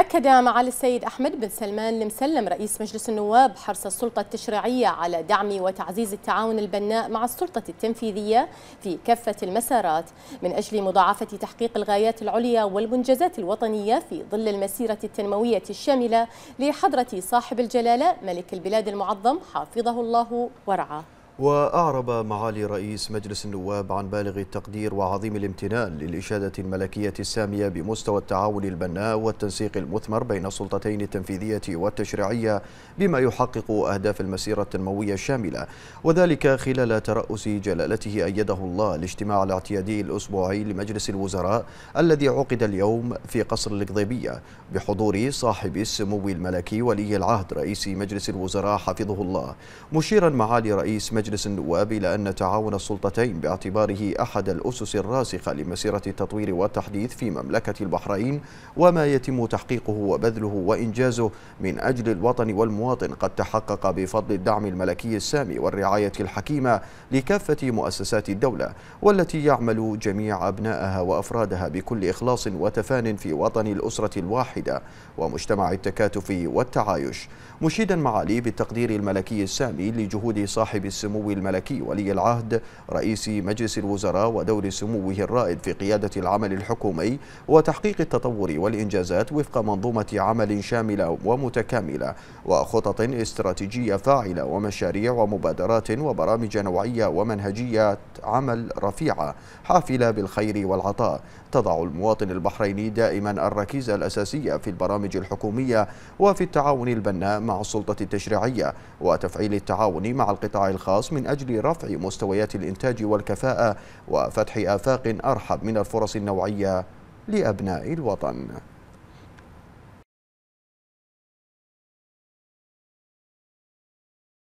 أكد معالي السيد أحمد بن سلمان المسلم رئيس مجلس النواب حرص السلطة التشريعية على دعم وتعزيز التعاون البناء مع السلطة التنفيذية في كافة المسارات من أجل مضاعفة تحقيق الغايات العليا والمنجزات الوطنية في ظل المسيرة التنموية الشاملة لحضرة صاحب الجلالة ملك البلاد المعظم حافظه الله ورعاه وأعرب معالي رئيس مجلس النواب عن بالغ التقدير وعظيم الامتنان للإشادة الملكية السامية بمستوى التعاون البناء والتنسيق المثمر بين السلطتين التنفيذية والتشريعية بما يحقق أهداف المسيرة التنموية الشاملة وذلك خلال ترأس جلالته أيده الله الاجتماع الاعتيادي الأسبوعي لمجلس الوزراء الذي عقد اليوم في قصر القضيبية بحضور صاحب السمو الملكي ولي العهد رئيس مجلس الوزراء حفظه الله مشيرا معالي رئيس مجلس مجلس النواب إلى أن تعاون السلطتين باعتباره أحد الأسس الراسخة لمسيرة التطوير والتحديث في مملكة البحرين وما يتم تحقيقه وبذله وإنجازه من أجل الوطن والمواطن قد تحقق بفضل الدعم الملكي السامي والرعاية الحكيمة لكافة مؤسسات الدولة والتي يعمل جميع أبنائها وأفرادها بكل إخلاص وتفان في وطن الأسرة الواحدة ومجتمع التكاتف والتعايش مشيدا معالي بالتقدير الملكي السامي لجهود صاحب السمو السمو الملكي ولي العهد رئيس مجلس الوزراء ودور سموه الرائد في قيادة العمل الحكومي وتحقيق التطور والإنجازات وفق منظومة عمل شاملة ومتكاملة وخطط استراتيجية فاعلة ومشاريع ومبادرات وبرامج نوعية ومنهجية عمل رفيعة حافلة بالخير والعطاء تضع المواطن البحريني دائما الركيزة الأساسية في البرامج الحكومية وفي التعاون البناء مع السلطة التشريعية وتفعيل التعاون مع القطاع الخاص الخاص من أجل رفع مستويات الإنتاج والكفاءة وفتح آفاق أرحب من الفرص النوعية لأبناء الوطن